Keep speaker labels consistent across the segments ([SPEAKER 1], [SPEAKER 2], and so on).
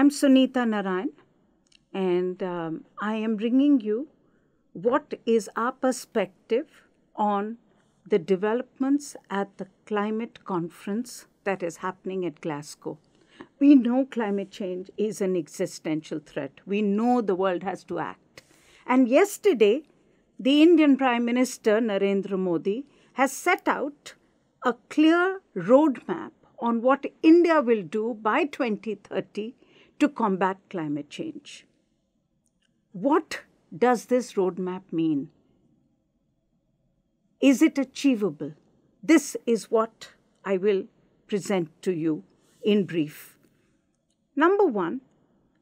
[SPEAKER 1] I'm Sunita Narayan, and um, I am bringing you what is our perspective on the developments at the climate conference that is happening at Glasgow. We know climate change is an existential threat. We know the world has to act. And yesterday, the Indian Prime Minister Narendra Modi has set out a clear roadmap on what India will do by 2030 to combat climate change. What does this roadmap mean? Is it achievable? This is what I will present to you in brief. Number one,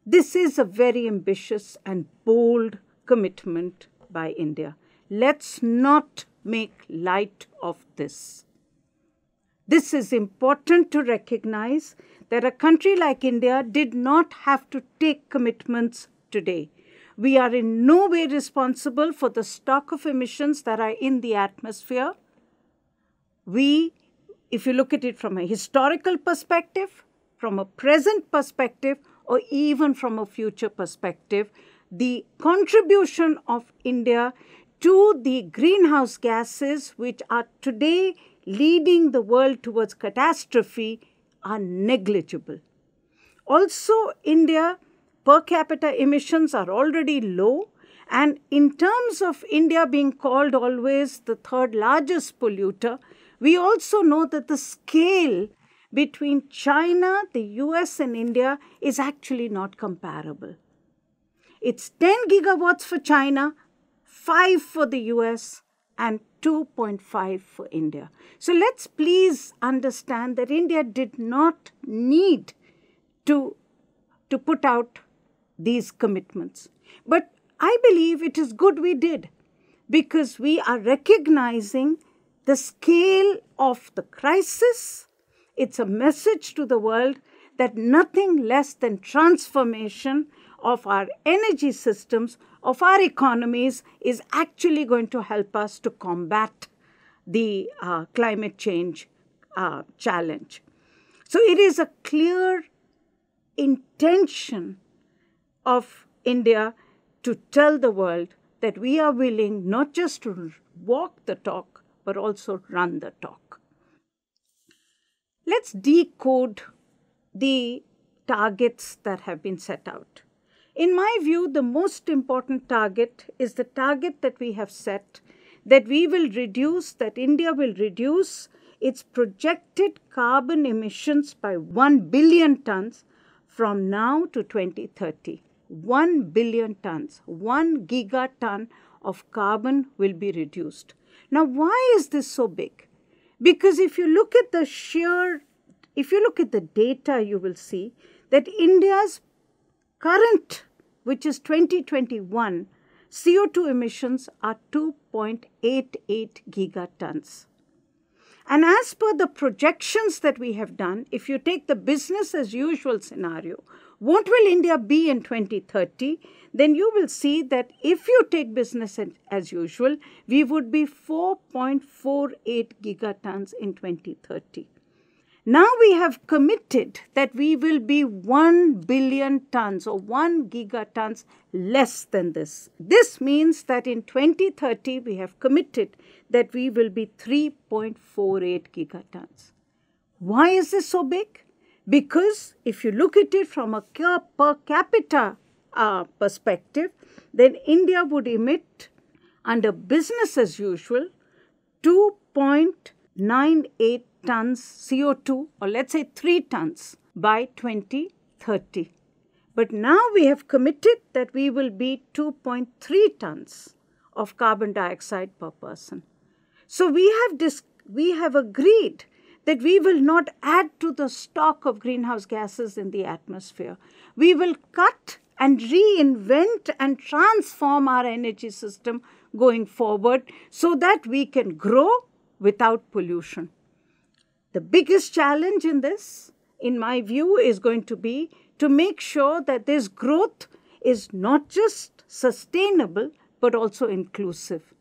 [SPEAKER 1] this is a very ambitious and bold commitment by India. Let's not make light of this. This is important to recognize that a country like India did not have to take commitments today. We are in no way responsible for the stock of emissions that are in the atmosphere. We, if you look at it from a historical perspective, from a present perspective, or even from a future perspective, the contribution of India to the greenhouse gases which are today leading the world towards catastrophe are negligible. Also, India per capita emissions are already low and in terms of India being called always the third largest polluter, we also know that the scale between China, the US, and India is actually not comparable. It's 10 gigawatts for China, 5 for the US and 2.5 for India. So let's please understand that India did not need to, to put out these commitments. But I believe it is good we did because we are recognizing the scale of the crisis. It's a message to the world that nothing less than transformation of our energy systems, of our economies, is actually going to help us to combat the uh, climate change uh, challenge. So it is a clear intention of India to tell the world that we are willing not just to walk the talk, but also run the talk. Let's decode the targets that have been set out. In my view, the most important target is the target that we have set that we will reduce, that India will reduce its projected carbon emissions by 1 billion tons from now to 2030. 1 billion tons, 1 gigaton of carbon will be reduced. Now, why is this so big? Because if you look at the sheer if you look at the data, you will see that India's current, which is 2021, CO2 emissions are 2.88 gigatons. And as per the projections that we have done, if you take the business as usual scenario, what will India be in 2030? Then you will see that if you take business as usual, we would be 4.48 gigatons in 2030. Now we have committed that we will be 1 billion tons or 1 gigatons less than this. This means that in 2030 we have committed that we will be 3.48 gigatons. Why is this so big? Because if you look at it from a per capita uh, perspective, then India would emit under business as usual 2.98 tons CO2 or let's say 3 tons by 2030. But now we have committed that we will be 2.3 tons of carbon dioxide per person. So we have, we have agreed that we will not add to the stock of greenhouse gases in the atmosphere. We will cut and reinvent and transform our energy system going forward so that we can grow without pollution. The biggest challenge in this, in my view, is going to be to make sure that this growth is not just sustainable but also inclusive.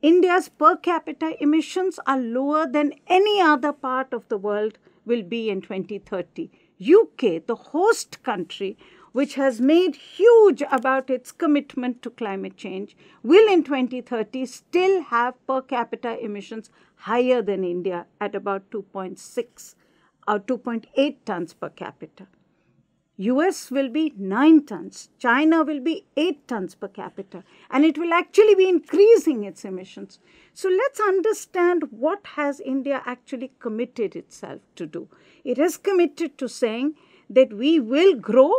[SPEAKER 1] India's per capita emissions are lower than any other part of the world will be in 2030. UK, the host country, which has made huge about its commitment to climate change, will in 2030 still have per capita emissions higher than India at about 2.6 or uh, 2.8 tons per capita. US will be 9 tons, China will be 8 tons per capita, and it will actually be increasing its emissions. So let's understand what has India actually committed itself to do. It has committed to saying that we will grow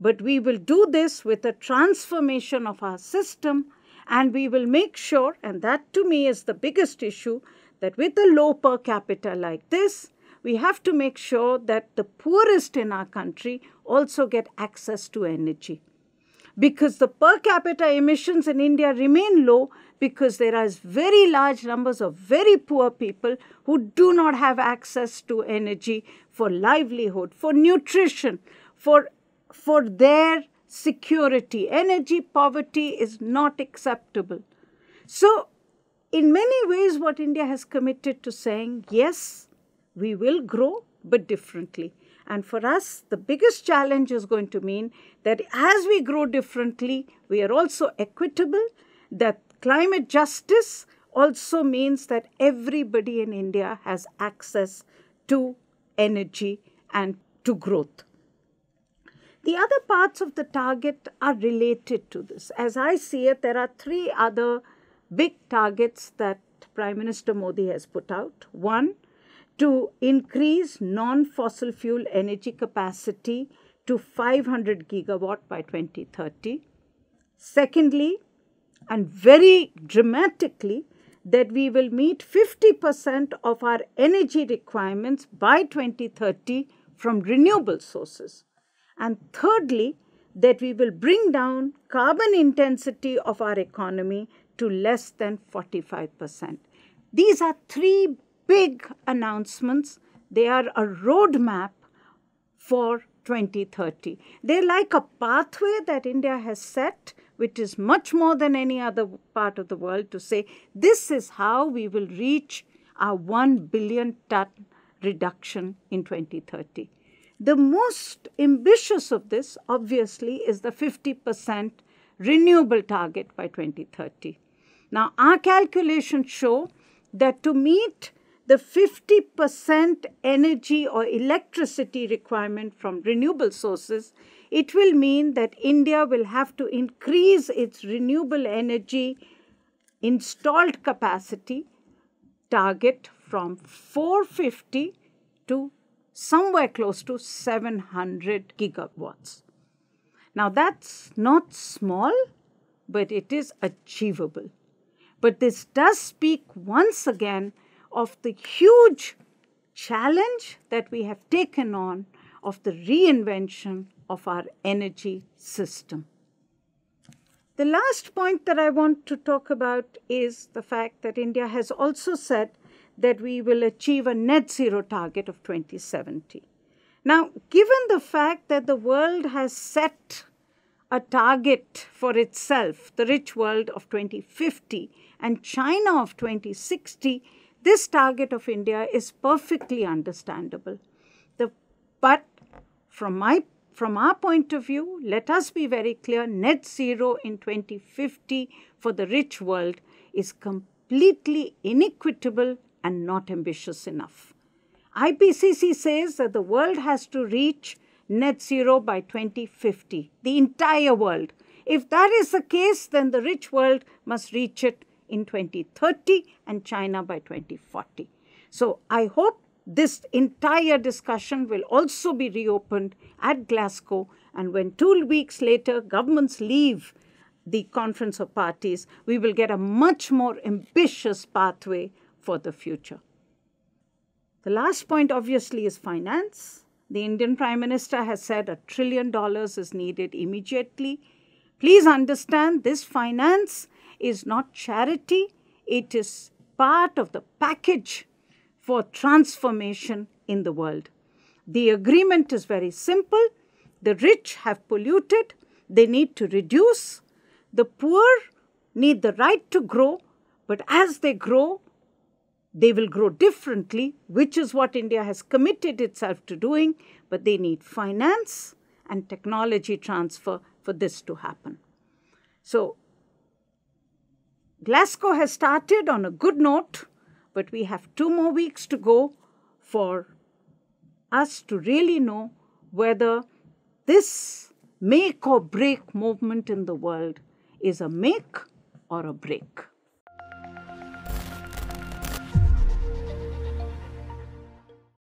[SPEAKER 1] but we will do this with a transformation of our system and we will make sure, and that to me is the biggest issue, that with a low per capita like this, we have to make sure that the poorest in our country also get access to energy. Because the per capita emissions in India remain low because there are very large numbers of very poor people who do not have access to energy for livelihood, for nutrition, for for their security. Energy poverty is not acceptable. So, in many ways, what India has committed to saying, yes, we will grow, but differently. And for us, the biggest challenge is going to mean that as we grow differently, we are also equitable, that climate justice also means that everybody in India has access to energy and to growth. The other parts of the target are related to this. As I see it, there are three other big targets that Prime Minister Modi has put out. One, to increase non-fossil fuel energy capacity to 500 gigawatt by 2030. Secondly, and very dramatically, that we will meet 50% of our energy requirements by 2030 from renewable sources. And thirdly, that we will bring down carbon intensity of our economy to less than 45%. These are three big announcements. They are a roadmap for 2030. They're like a pathway that India has set, which is much more than any other part of the world, to say this is how we will reach our 1 billion ton reduction in 2030. The most ambitious of this, obviously, is the 50% renewable target by 2030. Now, our calculations show that to meet the 50% energy or electricity requirement from renewable sources, it will mean that India will have to increase its renewable energy installed capacity target from 450 to somewhere close to 700 gigawatts. Now, that's not small, but it is achievable. But this does speak once again of the huge challenge that we have taken on of the reinvention of our energy system. The last point that I want to talk about is the fact that India has also said that we will achieve a net zero target of 2070. Now, given the fact that the world has set a target for itself, the rich world of 2050 and China of 2060, this target of India is perfectly understandable. The, but from, my, from our point of view, let us be very clear, net zero in 2050 for the rich world is completely inequitable and not ambitious enough. IPCC says that the world has to reach net zero by 2050, the entire world. If that is the case, then the rich world must reach it in 2030 and China by 2040. So I hope this entire discussion will also be reopened at Glasgow. And when two weeks later governments leave the Conference of Parties, we will get a much more ambitious pathway for the future. The last point, obviously, is finance. The Indian Prime Minister has said a trillion dollars is needed immediately. Please understand this finance is not charity, it is part of the package for transformation in the world. The agreement is very simple. The rich have polluted, they need to reduce. The poor need the right to grow, but as they grow, they will grow differently, which is what India has committed itself to doing, but they need finance and technology transfer for this to happen. So, Glasgow has started on a good note, but we have two more weeks to go for us to really know whether this make or break movement in the world is a make or a break.